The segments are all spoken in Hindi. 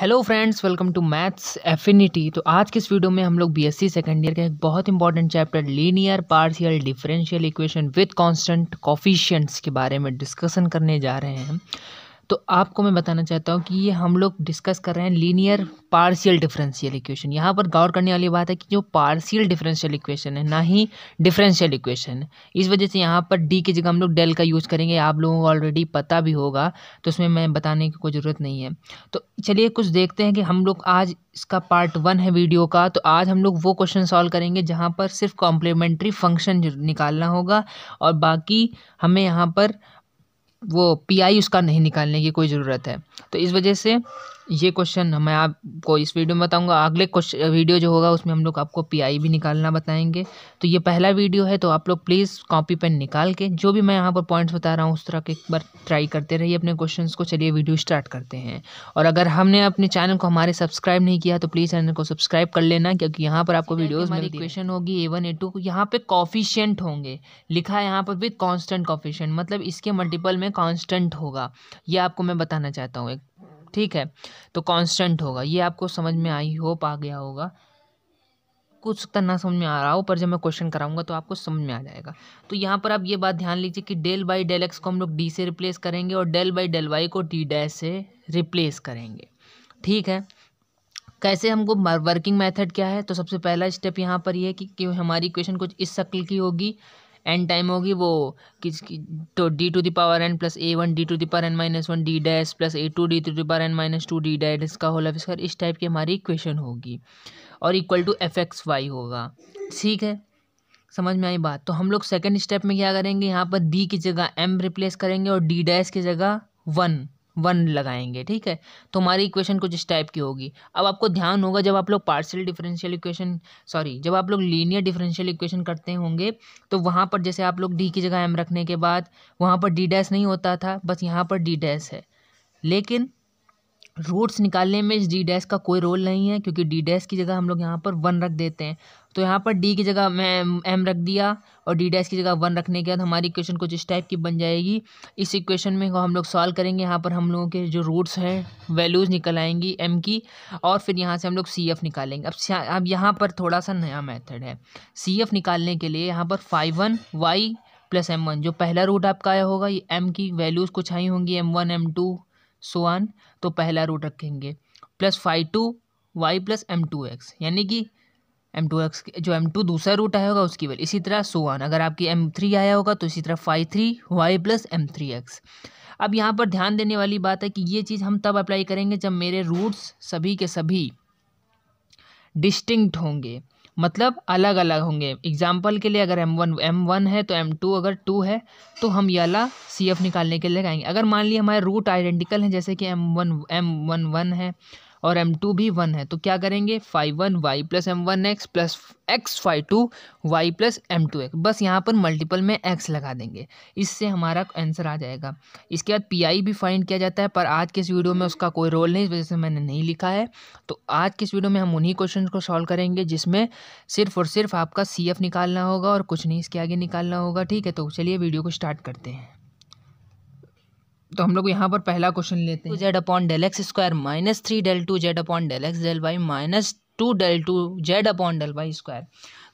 hello friends welcome to Maths Affinity तो आज के इस वीडियो में हम लोग बीएससी सेकेंड ईयर का एक बहुत important chapter linear partial differential equation with constant coefficients के बारे में डिस्कशन करने जा रहे हैं तो आपको मैं बताना चाहता हूँ कि ये हम लोग डिस्कस कर रहे हैं लीनियर पार्शियल डिफरेंशियल इक्वेशन यहाँ पर गौर करने वाली बात है कि जो पार्शियल डिफरेंशियल इक्वेशन है ना ही डिफरेंशियल इक्वेशन इस वजह से यहाँ पर डी की जगह हम लोग डेल का यूज़ करेंगे आप लोगों को ऑलरेडी पता भी होगा तो उसमें मैं बताने की कोई ज़रूरत नहीं है तो चलिए कुछ देखते हैं कि हम लोग आज इसका पार्ट वन है वीडियो का तो आज हम लोग वो क्वेश्चन सॉल्व करेंगे जहाँ पर सिर्फ कॉम्प्लीमेंट्री फंक्शन निकालना होगा और बाकी हमें यहाँ पर वो पी आई उसका नहीं निकालने की कोई ज़रूरत है तो इस वजह से ये क्वेश्चन मैं आपको इस वीडियो में बताऊंगा अगले क्वेश्चन वीडियो जो होगा उसमें हम लोग आपको पीआई भी निकालना बताएंगे तो ये पहला वीडियो है तो आप लोग प्लीज़ कॉपी पेन निकाल के जो भी मैं यहाँ पर पॉइंट्स बता रहा हूँ उस तरह के एक बार ट्राई करते रहिए अपने क्वेश्चंस को चलिए वीडियो स्टार्ट करते हैं और अगर हमने अपने चैनल को हमारे सब्सक्राइब नहीं किया तो प्लीज़ चैनल को सब्सक्राइब कर लेना क्योंकि यहाँ पर आपको वीडियोज़ में क्वेश्चन होगी ए वन ए टू यहाँ पर कॉफिशियंट होंगे लिखा है यहाँ पर विथ कॉन्स्टेंट कॉफिशियंट मतलब इसके मल्टीपल में कॉन्स्टेंट होगा ये आपको मैं बताना चाहता हूँ एक ठीक है तो कांस्टेंट होगा ये आपको समझ में आई होप आ गया होगा कुछ तक तो ना समझ में आ रहा हो पर जब मैं क्वेश्चन कराऊंगा तो आपको समझ में आ जाएगा तो यहाँ पर आप ये बात ध्यान लीजिए कि डेल बाई डेल एक्स को हम लोग डी से रिप्लेस करेंगे और डेल बाई डेल वाई को डी डैश से रिप्लेस करेंगे ठीक है कैसे हमको वर्किंग मेथड क्या है तो सबसे पहला स्टेप यहाँ पर यह है कि, कि हमारी इक्वेशन कुछ इस शक्ल की होगी एन टाइम होगी वो किसकी तो D to the power n plus a one D to the power n minus one D dash plus a two D to the power n minus two D dash इसका होल ऑफ स्क्वायर इस टाइप की हमारी इक्वेशन होगी और equal to f x y होगा ठीक है समझ में आई बात तो हम लोग सेकेंड स्टेप में क्या करेंगे यहाँ पर डी की जगह एम रिप्लेस करेंगे और डी डैश की जगह वन वन लगाएंगे ठीक है तो हमारी इक्वेशन कुछ इस टाइप की होगी अब आपको ध्यान होगा जब आप लोग पार्शियल डिफरेंशियल इक्वेशन सॉरी जब आप लोग लीनियर डिफरेंशियल इक्वेशन करते होंगे तो वहाँ पर जैसे आप लोग डी की जगह एम रखने के बाद वहाँ पर डी डैश नहीं होता था बस यहाँ पर डी डैश है लेकिन रूट्स निकालने में डी डैश का कोई रोल नहीं है क्योंकि डी डैश की जगह हम लोग यहाँ पर वन रख देते हैं तो यहाँ पर डी की जगह मैं एम रख दिया और डी डैश की जगह वन रखने के बाद हमारी इक्वेशन कुछ इस टाइप की बन जाएगी इस इक्वेशन में हम लोग सॉल्व करेंगे यहाँ पर हम लोगों के जो रूट्स हैं वैल्यूज़ निकल आएंगी एम की और फिर यहाँ से हम लोग सी एफ निकालेंगे अब अब यहाँ पर थोड़ा सा नया मैथड है सी एफ निकालने के लिए यहाँ पर five one y plus m one जो पहला रूट आपका आया होगा ये एम की वैल्यूज़ कुछ आई होंगी m one m two so one तो पहला रूट रखेंगे plus five two y plus m two x यानी कि एम टू एक्स जो एम टू दूसरा रूट आया होगा उसकी वैल्यू इसी तरह सो वन अगर आपकी एम थ्री आया होगा तो इसी तरह five three y plus m three x अब यहाँ पर ध्यान देने वाली बात है कि ये चीज़ हम तब अप्लाई करेंगे जब मेरे रूट्स सभी के सभी डिस्टिंक्ट होंगे मतलब अलग अलग होंगे एग्जाम्पल के लिए अगर एम वन एम वन है तो एम टू अगर टू है तो हम ये अला सी एफ निकालने के लिए लगाएंगे अगर मान लीजिए हमारे रूट आइडेंटिकल हैं जैसे कि m one m one one है और एम टू भी वन है तो क्या करेंगे five one y plus m one x plus x five two y plus m two x बस यहाँ पर मल्टीपल में एक्स लगा देंगे इससे हमारा आंसर आ जाएगा इसके बाद पी आई भी फाइंड किया जाता है पर आज के इस वीडियो में उसका कोई रोल नहीं इस वजह से मैंने नहीं लिखा है तो आज के इस वीडियो में हम उन्हीं क्वेश्चन को सॉल्व करेंगे जिसमें सिर्फ और सिर्फ आपका सी एफ निकालना होगा और कुछ नहीं इसके आगे निकालना होगा ठीक है तो चलिए वीडियो को स्टार्ट करते हैं तो हम लोग यहाँ पर पहला क्वेश्चन लेते हैं z upon del x square minus three del two z upon del x del y minus two del two z upon del y square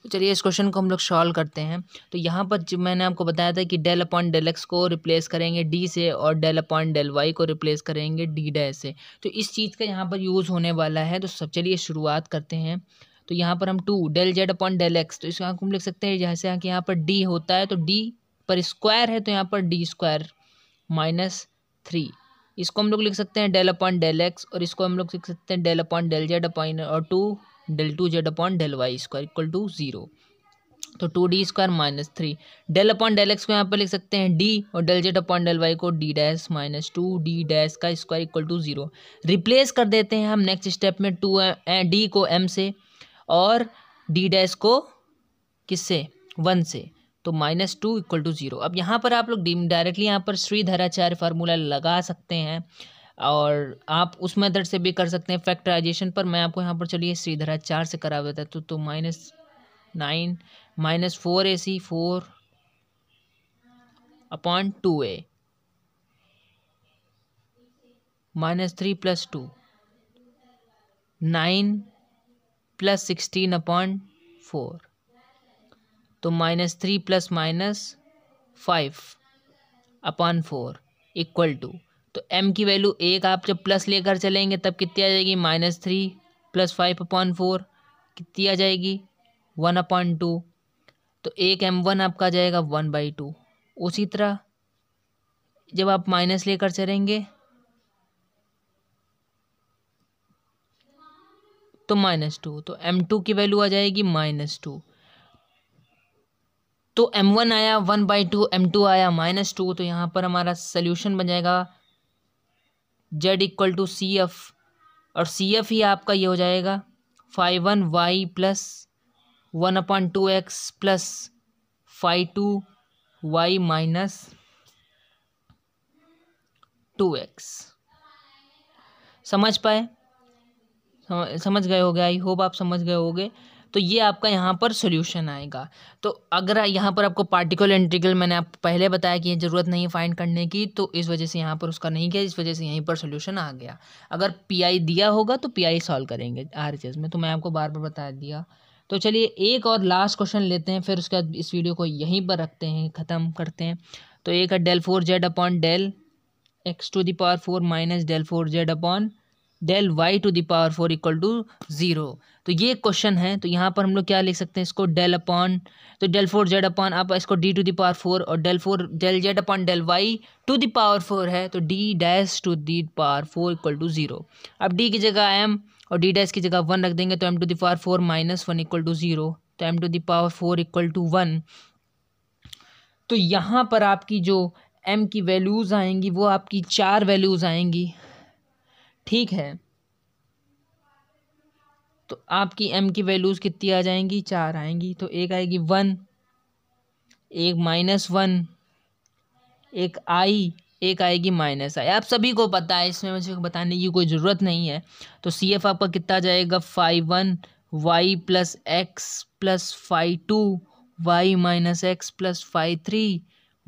तो चलिए इस क्वेश्चन को हम लोग सॉल्व करते हैं तो यहाँ पर जो मैंने आपको बताया था कि डेल अपॉन डेल एक्स को रिप्लेस करेंगे डी से और डेल अपॉन डेल वाई को रिप्लेस करेंगे डी डे से तो इस चीज़ का यहाँ पर यूज़ होने वाला है तो सब चलिए शुरुआत करते हैं तो यहाँ पर हम two del z upon del x तो इसको हम लिख सकते हैं जैसे कि यहाँ पर डी होता है तो डी पर स्क्वायर है तो यहाँ पर डी स्क्वायर माइनस थ्री इसको हम लोग लिख सकते हैं डेल अपॉन डेल एक्स और इसको हम लोग लिख सकते हैं del upon del z upon और two del two z upon del y square equal to zero तो two D square minus three del upon del x को यहाँ पर लिख सकते हैं डी और del z upon del y को D dash minus two D dash का square equal to zero replace कर देते हैं हम नेक्स्ट स्टेप में टू डी को एम से और डी डैश को किससे वन से तो minus two equal to zero अब यहाँ पर आप लोग डायरेक्टली यहाँ पर श्रीधराचार्य फार्मूला लगा सकते हैं और आप उस मेथड से भी कर सकते हैं फैक्टराइजेशन पर मैं आपको यहाँ पर चलिए श्रीधराचार्य से करा देता तो तो minus nine minus four a c four upon two a minus three plus two nine plus sixteen upon four तो minus three plus minus five upon four equal to तो एम की वैल्यू एक आप जब प्लस लेकर चलेंगे तब कितनी आ जाएगी minus three plus five upon four कितनी आ जाएगी वन अपॉन टू तो एक एम वन आपका आ जाएगा वन बाई टू उसी तरह जब आप माइनस लेकर चलेंगे तो माइनस टू तो एम टू की वैल्यू आ जाएगी माइनस टू तो एम वन आया one by two m two आया माइनस टू तो यहाँ पर हमारा सोल्यूशन बन जाएगा z equal to c f और सी एफ ही आपका ये हो जाएगा five one y plus one upon two x plus five two y minus two x समझ पाए समझ गए हो गए आई होप आप समझ गए होगे तो ये आपका यहाँ पर सोल्यूशन आएगा तो अगर यहाँ पर आपको पार्टिकल इंटीग्रल मैंने आपको पहले बताया कि ज़रूरत नहीं फाइंड करने की तो इस वजह से यहाँ पर उसका नहीं किया इस वजह से यहीं पर सोल्यूशन आ गया अगर पी दिया होगा तो पी आई करेंगे आर में तो मैं आपको बार बार बता दिया तो चलिए एक और लास्ट क्वेश्चन लेते हैं फिर उसके बाद इस वीडियो को यहीं पर रखते हैं ख़त्म करते हैं तो एक है del four z upon del x to the power four minus del four z upon del y to the power four equal to zero तो ये क्वेश्चन है तो यहाँ पर हम लोग क्या लिख सकते हैं इसको डेल अपॉन तो डेल फोर जेड अपॉन आप इसको डी टू दावर फोर और del four del z upon del y to the power four है तो D dash to the power four equal to zero अब डी की जगह एम और डी डैश की जगह वन रख देंगे तो m to the power four minus one equal to zero तो m to the power four equal to one तो यहाँ पर आपकी जो एम की वैल्यूज़ आएंगी वो आपकी चार वैल्यूज़ आएंगी ठीक है तो आपकी एम की वैल्यूज़ कितनी आ जाएंगी चार आएंगी तो एक आएगी वन एक माइनस वन एक आई एक आएगी माइनस आई आप सभी को पता है इसमें मुझे बताने की कोई ज़रूरत नहीं है तो सी एफ आपका कितना जाएगा five one y plus x plus five two y minus x plus five three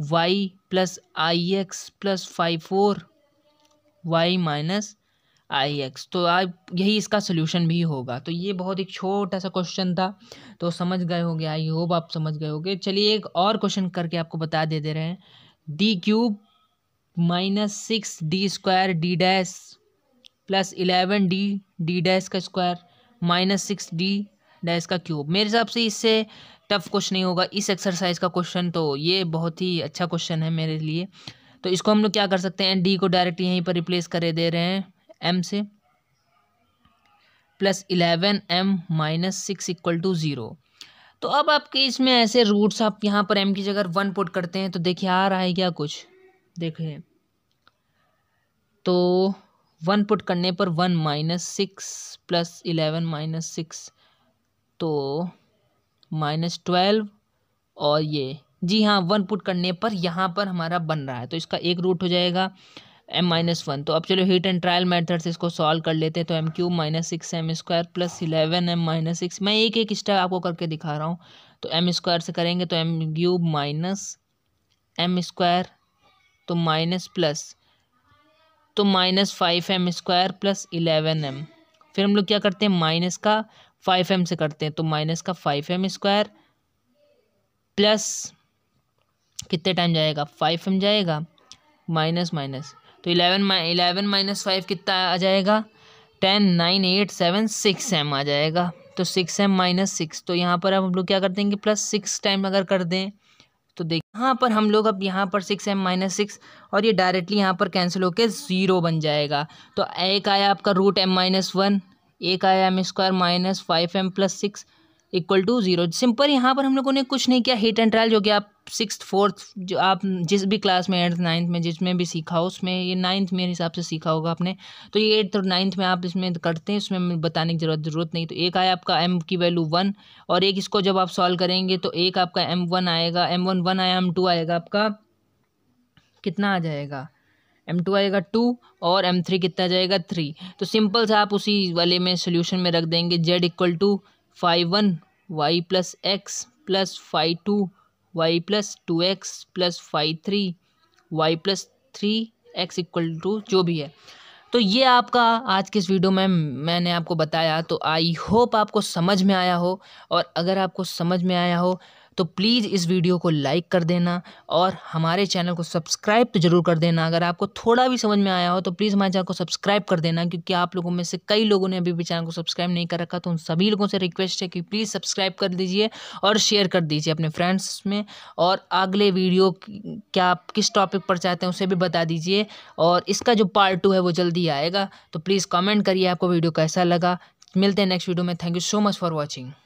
y plus i x plus five four y minus i x तो आप यही इसका सोल्यूशन भी होगा तो ये बहुत एक छोटा सा क्वेश्चन था तो समझ गए होंगे आई होप आप समझ गए होंगे चलिए एक और क्वेश्चन करके आपको बता दे दे रहे हैं D cube minus six D square D dash plus eleven D D dash का square minus six D dash का क्यूब मेरे हिसाब से इससे टफ क्वेश्चन नहीं होगा इस एक्सरसाइज का क्वेश्चन तो ये बहुत ही अच्छा क्वेश्चन है मेरे लिए तो इसको हम लोग क्या कर सकते हैं डी को डायरेक्ट यहीं पर रिप्लेस करे दे रहे हैं एम से plus eleven m minus six equal to zero तो अब आपके इसमें ऐसे रूट्स आप यहाँ पर एम की जगह वन पुट करते हैं तो देखिए आ रहा है क्या कुछ देखें तो वन पुट करने पर one minus six plus eleven minus six तो माइनस ट्वेल्व और ये जी हाँ वन पुट करने पर यहाँ पर हमारा बन रहा है तो इसका एक रूट हो जाएगा एम माइनस वन तो अब चलो हीट एंड ट्रायल मेथड से इसको सॉल्व कर लेते हैं तो m cube minus six m square plus eleven m minus six मैं एक एक स्टेप आपको करके दिखा रहा हूँ तो एम स्क्वायर से करेंगे तो m cube minus m square तो माइनस प्लस तो minus five m square plus eleven m फिर हम लोग क्या करते हैं माइनस का फाइव एम से करते हैं तो माइनस का फाइव एम स्क्वायर प्लस कितने टाइम जाएगा फाइव एम जाएगा माइनस माइनस तो इलेवन इलेवन माइनस फाइव कितना आ जाएगा ten nine eight seven six m आ जाएगा तो सिक्स एम माइनस सिक्स तो यहाँ पर अब हम लोग क्या कर देंगे प्लस सिक्स टाइम अगर कर दें तो देख यहाँ पर हम लोग अब यहाँ पर सिक्स एम माइनस सिक्स और ये डायरेक्टली यहाँ पर कैंसिल होकर ज़ीरो बन जाएगा तो एक आया आपका रूट एम माइनस वन एक आया m square minus five m plus six equal to zero simple यहाँ पर हम लोगों ने कुछ नहीं किया हीट एंड ट्रायल जो कि आप सिक्स फोर्थ जो आप जिस भी क्लास में एट्थ नाइन्थ में जिसमें भी सीखा हो उसमें ये नाइन्थ मेरे हिसाब से सीखा होगा आपने तो ये एट्थ और नाइन्थ में आप इसमें करते हैं इसमें बताने की जरूरत जरूरत नहीं तो एक आया आपका एम की वैल्यू वन और एक इसको जब आप सॉल्व करेंगे तो एक आपका एम वन आएगा एम वन वन आया एम टू आएगा आपका कितना आ जाएगा एम टू आएगा टू और एम थ्री कितना आ जाएगा थ्री तो सिंपल सा आप उसी वाले में सोल्यूशन में रख देंगे z equal to five one y plus x plus five two y plus two x plus five three y plus three x equal to जो भी है तो ये आपका आज के इस वीडियो में मैंने आपको बताया तो आई होप आपको समझ में आया हो और अगर आपको समझ में आया हो तो प्लीज़ इस वीडियो को लाइक कर देना और हमारे चैनल को सब्सक्राइब तो ज़रूर कर देना अगर आपको थोड़ा भी समझ में आया हो तो प्लीज़ हमारे चैनल को सब्सक्राइब कर देना क्योंकि आप लोगों में से कई लोगों ने अभी भी चैनल को सब्सक्राइब नहीं कर रखा तो उन सभी लोगों से रिक्वेस्ट है कि प्लीज़ सब्सक्राइब कर दीजिए और शेयर कर दीजिए अपने फ्रेंड्स में और अगले वीडियो क्या आप किस टॉपिक पर चाहते हैं उसे भी बता दीजिए और इसका जो पार्ट टू है वो जल्दी आएगा तो प्लीज़ कमेंट करिए आपको वीडियो कैसा लगा मिलते हैं नेक्स्ट वीडियो में thank you so much for watching